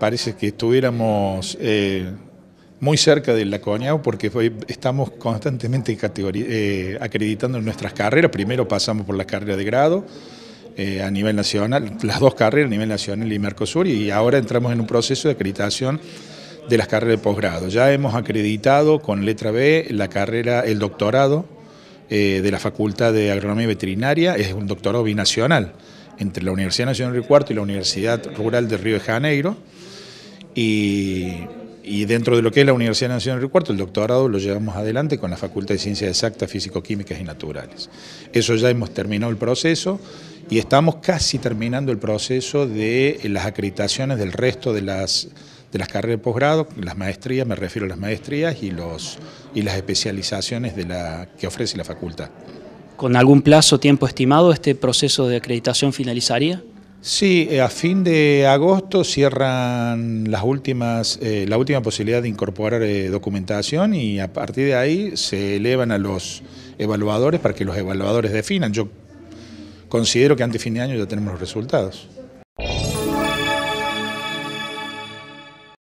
parece que estuviéramos eh, muy cerca del Laconiao porque estamos constantemente eh, acreditando nuestras carreras. Primero pasamos por la carrera de grado eh, a nivel nacional, las dos carreras a nivel nacional y Mercosur, y ahora entramos en un proceso de acreditación de las carreras de posgrado. Ya hemos acreditado con letra B la carrera, el doctorado eh, de la Facultad de Agronomía Veterinaria, es un doctorado binacional entre la Universidad Nacional del Cuarto y la Universidad Rural de Río de Janeiro y, dentro de lo que es la Universidad Nacional de Río Cuarto, el doctorado lo llevamos adelante con la Facultad de Ciencias Exactas, Físico-Químicas y Naturales. Eso ya hemos terminado el proceso y estamos casi terminando el proceso de las acreditaciones del resto de las, carreras de posgrado, las maestrías, me refiero a las maestrías y, y las especializaciones de la, que ofrece la facultad. ¿Con algún plazo, tiempo estimado, este proceso de acreditación finalizaría? Sí, eh, a fin de agosto cierran las últimas, eh, la última posibilidad de incorporar eh, documentación y a partir de ahí se elevan a los evaluadores para que los evaluadores definan. Yo considero que antes de fin de año ya tenemos los resultados.